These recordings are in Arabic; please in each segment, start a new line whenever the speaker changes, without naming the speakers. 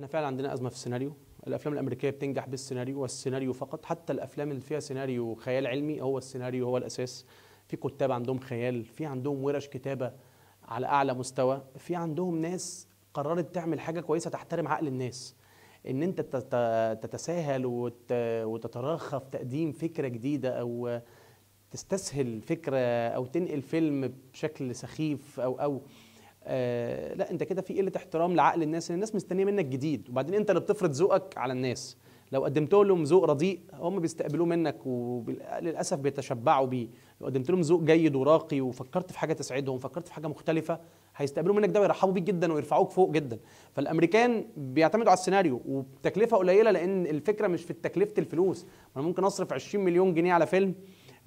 احنا فعلا عندنا ازمه في السيناريو الافلام الامريكيه بتنجح بالسيناريو والسيناريو فقط حتى الافلام اللي فيها سيناريو خيال علمي هو السيناريو هو الاساس في كتاب عندهم خيال في عندهم ورش كتابه على اعلى مستوى في عندهم ناس قررت تعمل حاجه كويسه تحترم عقل الناس ان انت تتساهل وتتراخى في تقديم فكره جديده او تستسهل فكره او تنقل فيلم بشكل سخيف او او آه، لا انت كده في قله احترام لعقل الناس الناس مستنيه منك جديد وبعدين انت اللي بتفرض ذوقك على الناس لو قدمت لهم ذوق رديء هم بيستقبلوه منك وللاسف بيتشبعوا بيه لو قدمت لهم ذوق جيد وراقي وفكرت في حاجه تسعدهم فكرت في حاجه مختلفه هيستقبلوا منك ده ويرحبوا بيك جدا ويرفعوك فوق جدا فالامريكان بيعتمدوا على السيناريو وبتكلفه قليله لان الفكره مش في تكلفه الفلوس انا ممكن اصرف 20 مليون جنيه على فيلم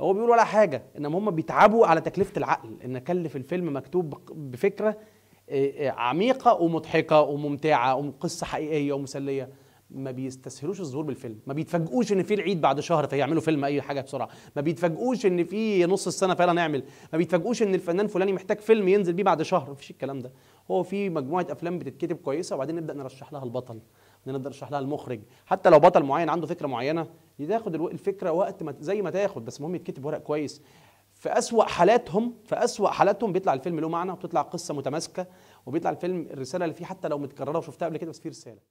هو بيقول ولا حاجه انما هم بيتعبوا على تكلفه العقل ان اكلف الفيلم مكتوب بفكره إيه، إيه، عميقه ومضحكه وممتعه وقصه حقيقيه ومسليه ما بيستسهلوش الظهور بالفيلم ما بيتفاجئوش ان في العيد بعد شهر فيعملوا فيلم اي حاجه بسرعه ما بيتفاجئوش ان في نص السنه فعلا نعمل ما بيتفاجئوش ان الفنان فلاني محتاج فيلم ينزل بيه بعد شهر مفيش الكلام ده هو في مجموعه افلام بتتكتب كويسه وبعدين نبدا نرشح لها البطل نبدا نرشح لها المخرج حتى لو بطل معين عنده فكره معينه تاخد الفكره وقت ما زي ما تاخد بس المهم يتكتب ورق كويس في أسوأ حالاتهم في أسوأ حالاتهم بيطلع الفيلم له معنى وبتطلع قصة متماسكة وبيطلع الفيلم الرسالة اللي فيه حتى لو متكررة وشفتها قبل كده بس فيه رسالة